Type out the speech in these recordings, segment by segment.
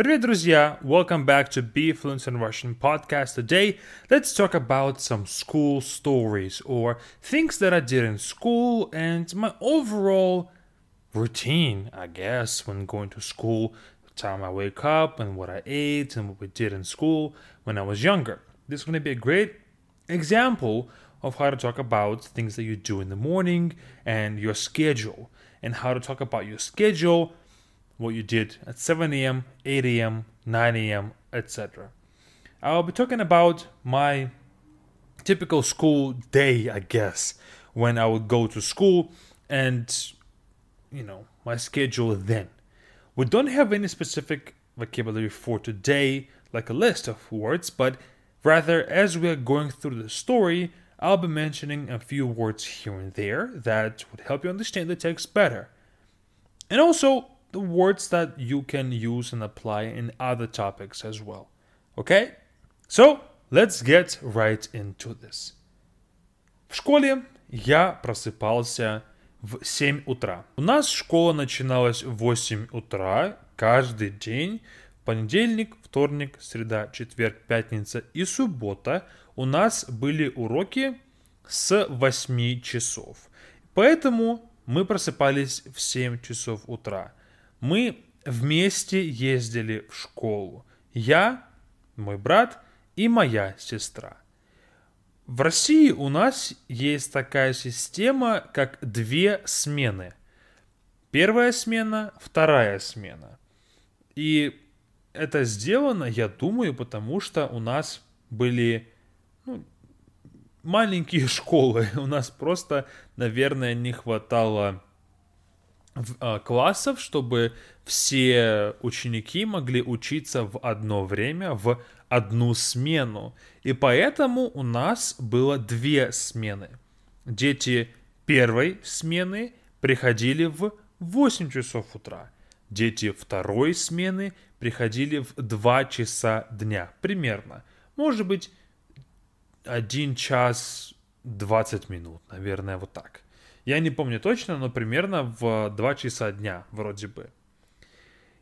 Привет, друзья! Welcome back to Be Fluent in Russian podcast. Today, let's talk about some school stories or things that I did in school and my overall routine, I guess, when going to school, the time I wake up and what I ate and what we did in school when I was younger. This is going to be a great example of how to talk about things that you do in the morning and your schedule and how to talk about your schedule what you did at 7 a.m., 8 a.m., 9 a.m., etc. I'll be talking about my typical school day, I guess, when I would go to school and, you know, my schedule then. We don't have any specific vocabulary for today, like a list of words, but rather as we are going through the story, I'll be mentioning a few words here and there that would help you understand the text better. And also, the words that you can use and apply in other topics as well. Okay? So, let's get right into this. В школе я просыпался в 7 утра. У нас школа начиналась в 8 утра каждый день. Понедельник, вторник, среда, четверг, пятница и суббота у нас были уроки с 8 часов. Поэтому мы просыпались в 7 часов утра. Мы вместе ездили в школу. Я, мой брат и моя сестра. В России у нас есть такая система, как две смены. Первая смена, вторая смена. И это сделано, я думаю, потому что у нас были ну, маленькие школы. У нас просто, наверное, не хватало а, классов, чтобы все ученики могли учиться в одно время, в одну смену. И поэтому у нас было две смены. Дети первой смены приходили в 8 часов утра. Дети второй смены приходили в 2 часа дня примерно. Может быть, 1 час 20 минут, наверное, вот так – я не помню точно, но примерно в 2 часа дня вроде бы.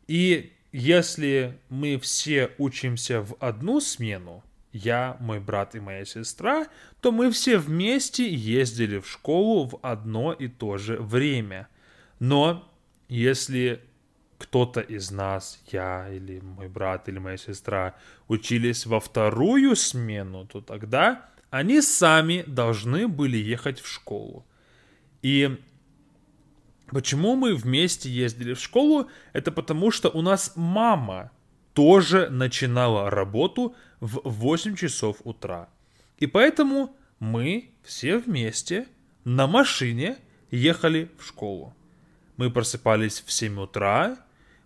И если мы все учимся в одну смену, я, мой брат и моя сестра, то мы все вместе ездили в школу в одно и то же время. Но если кто-то из нас, я или мой брат или моя сестра, учились во вторую смену, то тогда они сами должны были ехать в школу. И почему мы вместе ездили в школу? Это потому, что у нас мама тоже начинала работу в 8 часов утра. И поэтому мы все вместе на машине ехали в школу. Мы просыпались в 7 утра,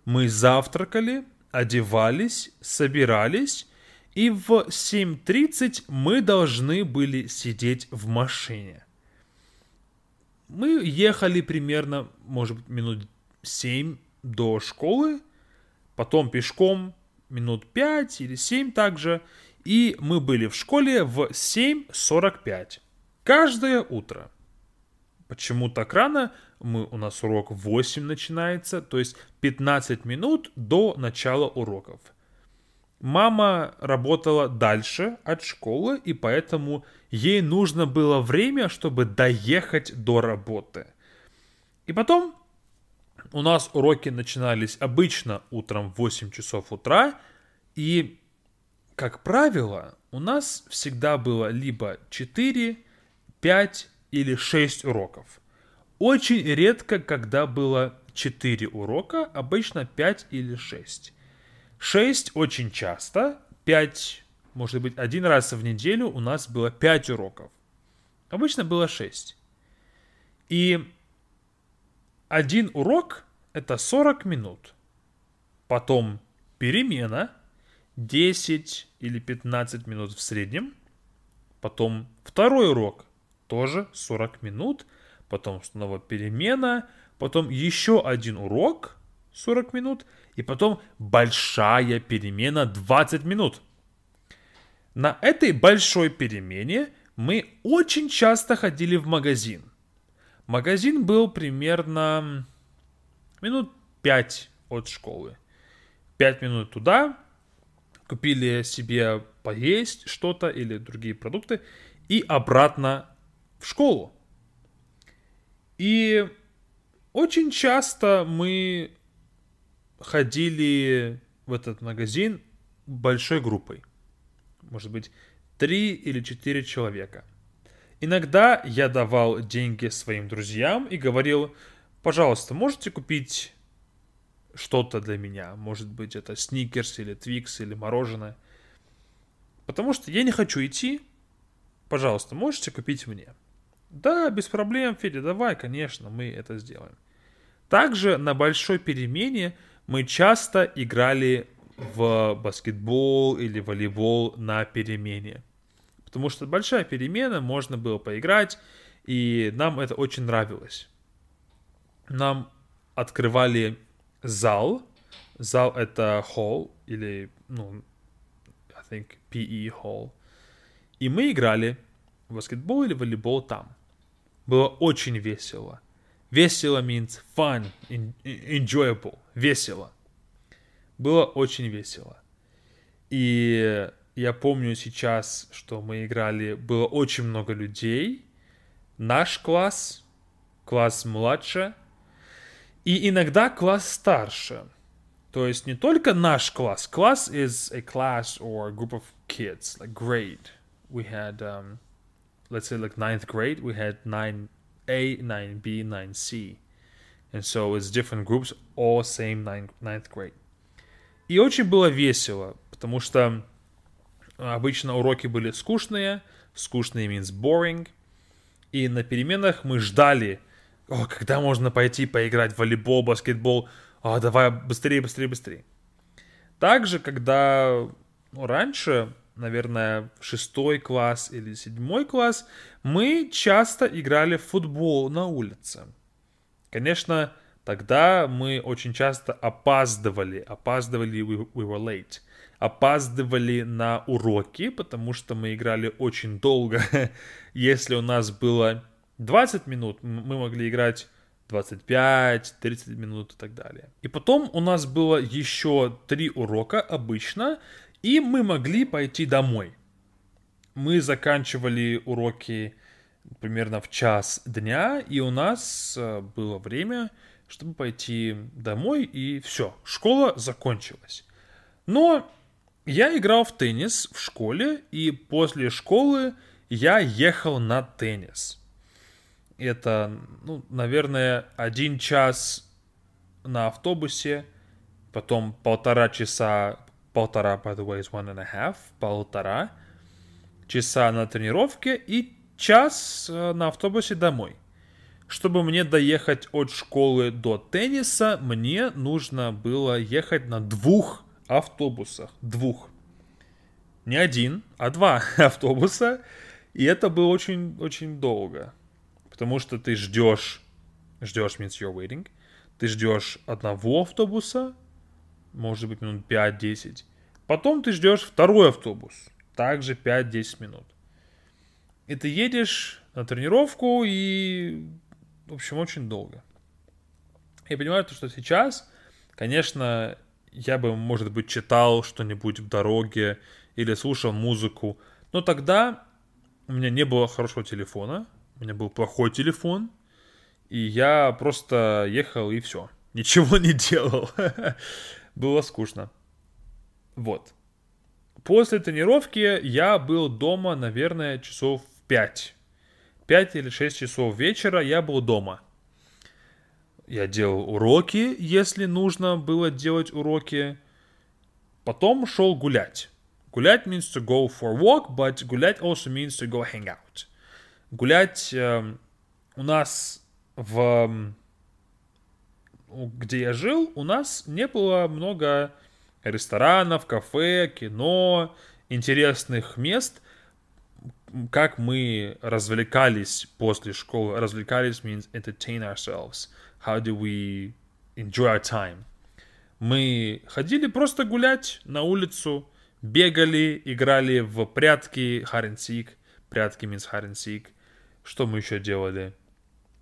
мы завтракали, одевались, собирались, и в 7.30 мы должны были сидеть в машине. Мы ехали примерно, может быть, минут 7 до школы, потом пешком минут 5 или 7 также, и мы были в школе в 7.45. Каждое утро. Почему так рано? Мы, у нас урок в 8 начинается, то есть 15 минут до начала уроков. Мама работала дальше от школы, и поэтому ей нужно было время, чтобы доехать до работы. И потом у нас уроки начинались обычно утром в 8 часов утра, и, как правило, у нас всегда было либо 4, 5 или 6 уроков. Очень редко, когда было 4 урока, обычно 5 или 6. 6 очень часто, 5, может быть, один раз в неделю у нас было 5 уроков. Обычно было 6. И один урок – это 40 минут. Потом перемена – 10 или 15 минут в среднем. Потом второй урок – тоже 40 минут. Потом снова перемена. Потом еще один урок – 40 минут, и потом большая перемена 20 минут. На этой большой перемене мы очень часто ходили в магазин. Магазин был примерно минут 5 от школы. 5 минут туда, купили себе поесть что-то или другие продукты и обратно в школу. И очень часто мы ходили в этот магазин большой группой. Может быть, три или четыре человека. Иногда я давал деньги своим друзьям и говорил, пожалуйста, можете купить что-то для меня. Может быть, это сникерс или твикс или мороженое. Потому что я не хочу идти. Пожалуйста, можете купить мне. Да, без проблем, Федя, давай, конечно, мы это сделаем. Также на большой перемене – мы часто играли в баскетбол или волейбол на перемене. Потому что большая перемена, можно было поиграть, и нам это очень нравилось. Нам открывали зал. Зал это холл или, ну, I think PE hall, И мы играли в баскетбол или волейбол там. Было очень весело. Весело means fun, enjoyable, весело. Было очень весело. И я помню сейчас, что мы играли, было очень много людей. Наш класс, класс младше и иногда класс старше. То есть не только наш класс. Класс is a class or a group of kids, like grade. We had, um, let's say like ninth grade, we had nine A, 9B, 9C. And so it's different groups, all same ninth grade. И очень было весело, потому что э, обычно уроки были скучные, скучные means boring, и на переменах мы ждали, о, когда можно пойти поиграть в волейбол, баскетбол, а давай быстрее, быстрее, быстрее. Также, когда ну, раньше наверное, шестой класс или седьмой класс, мы часто играли в футбол на улице. Конечно, тогда мы очень часто опаздывали, опаздывали, we, we were late, опаздывали на уроки, потому что мы играли очень долго. Если у нас было 20 минут, мы могли играть 25, 30 минут и так далее. И потом у нас было еще три урока обычно, и мы могли пойти домой. Мы заканчивали уроки примерно в час дня, и у нас э, было время, чтобы пойти домой, и все, школа закончилась. Но я играл в теннис в школе, и после школы я ехал на теннис. Это, ну, наверное, один час на автобусе, потом полтора часа полтора, by the way, is one and a half, полтора часа на тренировке и час э, на автобусе домой. Чтобы мне доехать от школы до тенниса, мне нужно было ехать на двух автобусах. Двух. Не один, а два автобуса. И это было очень-очень долго. Потому что ты ждешь, ждешь means you're waiting, ты ждешь одного автобуса, может быть, минут 5-10. Потом ты ждешь второй автобус, также 5-10 минут. И ты едешь на тренировку и, в общем, очень долго. Я понимаю, что сейчас, конечно, я бы, может быть, читал что-нибудь в дороге или слушал музыку, но тогда у меня не было хорошего телефона, у меня был плохой телефон, и я просто ехал и все. Ничего не делал. было скучно. Вот. После тренировки я был дома, наверное, часов 5. 5 или 6 часов вечера я был дома. Я делал уроки, если нужно было делать уроки. Потом шел гулять. Гулять means to go for walk, but гулять also means to go hang out. Гулять э, у нас в где я жил, у нас не было много ресторанов, кафе, кино, интересных мест, как мы развлекались после школы. Развлекались means entertain ourselves. How do we enjoy our time? Мы ходили просто гулять на улицу, бегали, играли в прятки, hide and seek. Прятки means hide and seek. Что мы еще делали?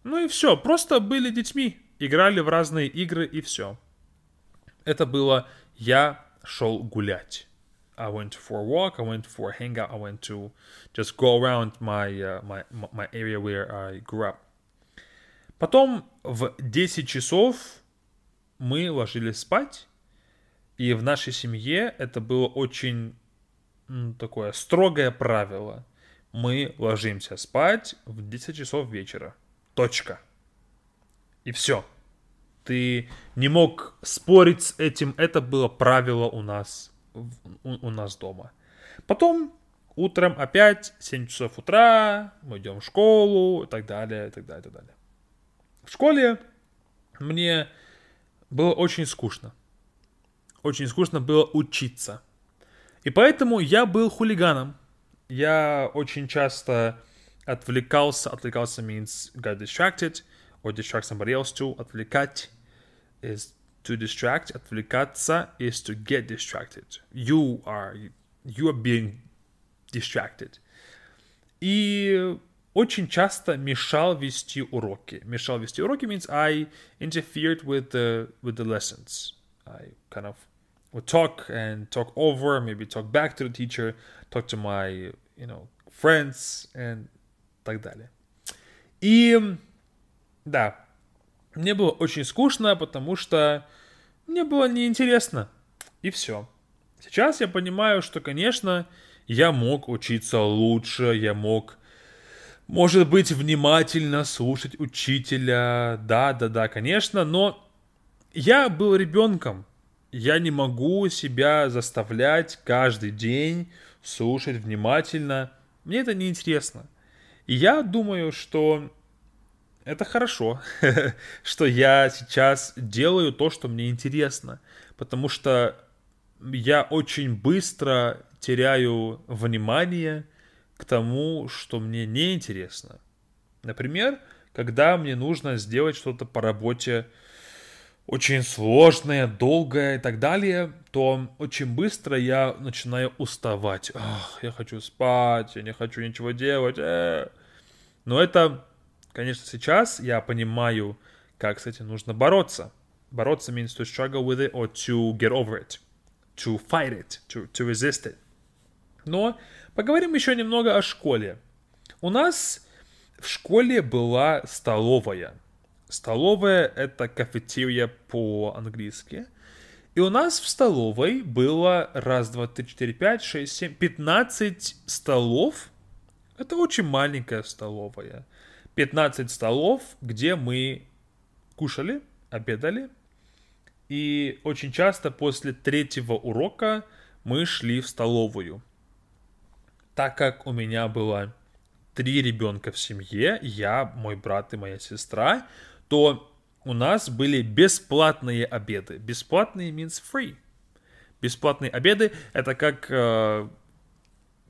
Ну и все, просто были детьми играли в разные игры и все. Это было «я шел гулять». I went for a walk, I went for a hangout, I went to just go around my, uh, my, my area where I grew up. Потом в 10 часов мы ложились спать, и в нашей семье это было очень ну, такое строгое правило. Мы ложимся спать в 10 часов вечера. Точка. И все. Ты не мог спорить с этим. Это было правило у нас, у, у нас дома. Потом утром опять 7 часов утра, мы идем в школу и так далее, и так далее, и так далее. В школе мне было очень скучно. Очень скучно было учиться. И поэтому я был хулиганом. Я очень часто отвлекался, отвлекался means got distracted – or distract somebody else to. Отвлекать is to distract. Отвлекаться is to get distracted. You are you are being distracted. И очень часто мешал вести уроки. Мешал вести уроки means I interfered with the with the lessons. I kind of would talk and talk over, maybe talk back to the teacher, talk to my you know friends and так далее. И Да. Мне было очень скучно, потому что мне было неинтересно. И все. Сейчас я понимаю, что, конечно, я мог учиться лучше, я мог, может быть, внимательно слушать учителя. Да, да, да, конечно, но я был ребенком. Я не могу себя заставлять каждый день слушать внимательно. Мне это неинтересно. И я думаю, что это хорошо, что я сейчас делаю то, что мне интересно, потому что я очень быстро теряю внимание к тому, что мне неинтересно. Например, когда мне нужно сделать что-то по работе очень сложное, долгое и так далее, то очень быстро я начинаю уставать. Ах, я хочу спать, я не хочу ничего делать. Э-э. Но это конечно, сейчас я понимаю, как с этим нужно бороться. Бороться means to struggle with it or to get over it, to fight it, to, to resist it. Но поговорим еще немного о школе. У нас в школе была столовая. Столовая — это кафетерия по-английски. И у нас в столовой было раз, два, три, четыре, пять, шесть, семь, пятнадцать столов. Это очень маленькая столовая. 15 столов, где мы кушали, обедали. И очень часто после третьего урока мы шли в столовую. Так как у меня было три ребенка в семье, я, мой брат и моя сестра, то у нас были бесплатные обеды. Бесплатные means free. Бесплатные обеды это как э,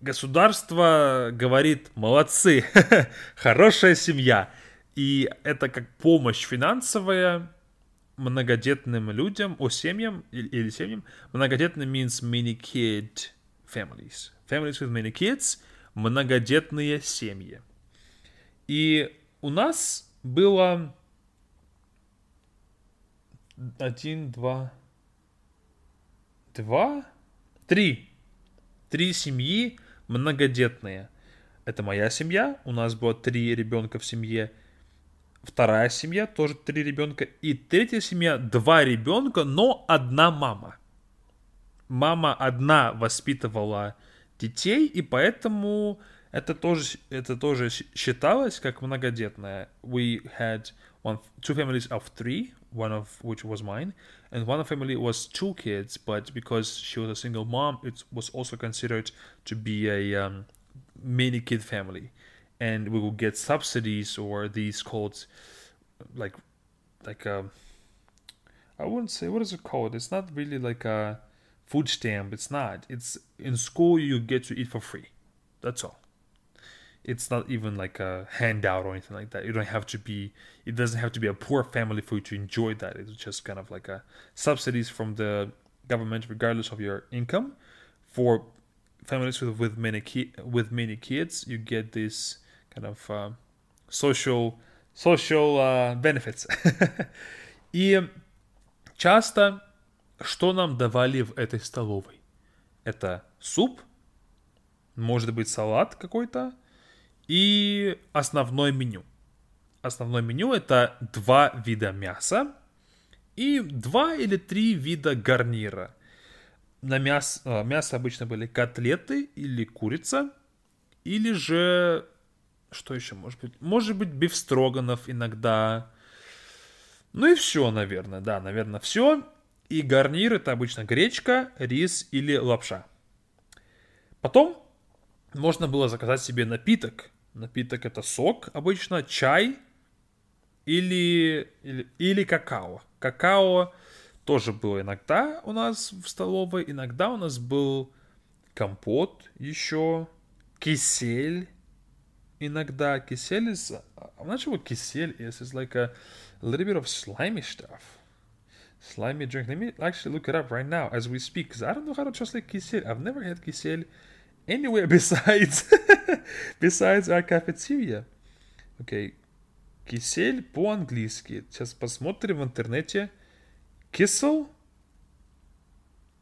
государство говорит, молодцы, хорошая семья. И это как помощь финансовая многодетным людям, о семьям или, семьям. Многодетным means many kid families. Families with many kids – многодетные семьи. И у нас было один, два, два, три. Три семьи – многодетные. Это моя семья, у нас было три ребенка в семье, вторая семья, тоже три ребенка, и третья семья, два ребенка, но одна мама. Мама одна воспитывала детей, и поэтому это тоже, это тоже считалось как многодетная. We had one two families of three, one of which was mine, and one family was two kids. But because she was a single mom, it was also considered to be a um, kid family, and we would get subsidies or these called like like a. Um, I wouldn't say what is it called. It's not really like a food stamp. It's not. It's in school you get to eat for free. That's all it's not even like a handout or anything like that. You don't have to be. It doesn't have to be a poor family for you to enjoy that. It's just kind of like a subsidies from the government, regardless of your income. For families with, with many ki- with many kids, you get this kind of uh, social social uh, benefits. И часто что нам давали в этой столовой? Это суп, может быть салат какой-то, и основное меню. Основное меню это два вида мяса и два или три вида гарнира. На мясо, а, мясо обычно были котлеты или курица, или же что еще может быть? Может быть, бифстроганов иногда. Ну и все, наверное, да, наверное, все. И гарнир это обычно гречка, рис или лапша. Потом можно было заказать себе напиток. Напиток это сок обычно, чай или, или, или какао. Какао тоже было иногда у нас в столовой, иногда у нас был компот еще, кисель иногда kiselь is I'm not sure what kiselь is. It's like a, a, little bit of slimy stuff. Slimy drink. Let me actually look it up right now as we speak, because I don't know how to translate kiselь. I've never had kiselь anywhere besides besides our cafeteria. Okay. Кисель по-английски. Сейчас посмотрим в интернете. Кисел?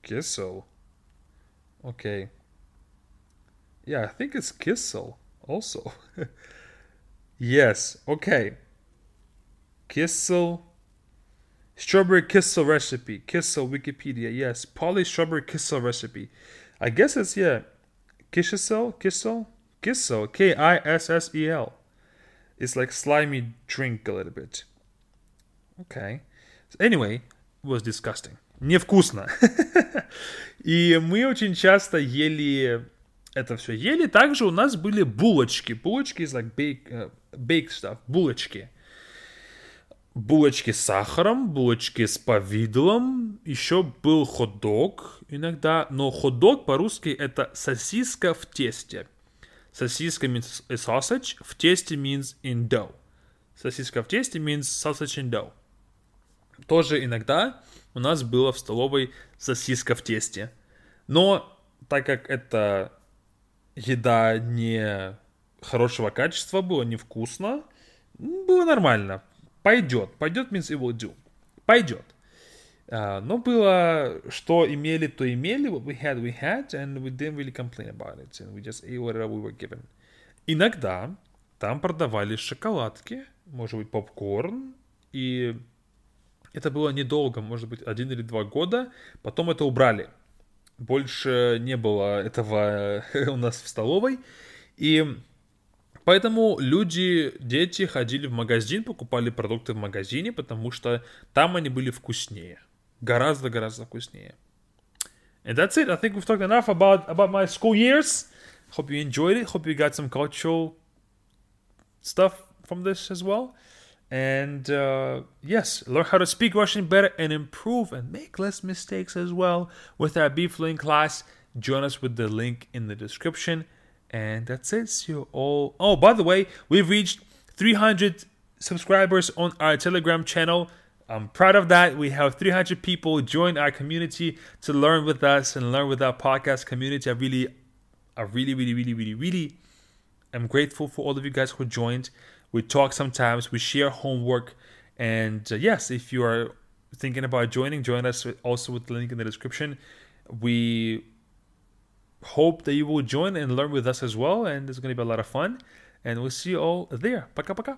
Кисел. Okay. Yeah, I think it's Kissel also. yes, okay. Kissel. Strawberry Kissel recipe. Kissel Wikipedia. Yes, Polly strawberry Kissel recipe. I guess it's, yeah, Kissel, Kissel, Kissel, K I S S E L. It's like slimy drink a little bit. Okay. So anyway, was disgusting. Невкусно. И мы очень часто ели это все ели. Также у нас были булочки. Булочки из like bake, uh, baked stuff. Булочки булочки с сахаром, булочки с повидлом, еще был хот-дог иногда, но хот-дог по-русски это сосиска в тесте. Сосиска means a sausage, в тесте means in dough. Сосиска в тесте means sausage in dough. Тоже иногда у нас было в столовой сосиска в тесте. Но так как это еда не хорошего качества была, невкусно, было нормально. Пойдет. Пойдет means it will do. Пойдет. А, но было, что имели, то имели. What we had, we had. And we didn't really complain about it. And we just ate whatever we were given. Иногда там продавали шоколадки, может быть, попкорн. И это было недолго, может быть, один или два года. Потом это убрали. Больше не было этого у нас в столовой. И Поэтому люди, дети ходили в магазин, покупали продукты в магазине, потому что там они были вкуснее. Гораздо-гораздо вкуснее. And that's it. I think we've talked enough about, about my school years. Hope you enjoyed it. Hope you got some cultural stuff from this as well. And uh, yes, learn how to speak Russian better and improve and make less mistakes as well with our Beefling class. Join us with the link in the description. And that's it. See you all. Oh, by the way, we've reached 300 subscribers on our Telegram channel. I'm proud of that. We have 300 people join our community to learn with us and learn with our podcast community. I really, I really, really, really, really, really am grateful for all of you guys who joined. We talk sometimes, we share homework. And uh, yes, if you are thinking about joining, join us also with the link in the description. We hope that you will join and learn with us as well. And it's going to be a lot of fun. And we'll see you all there. Paka paka.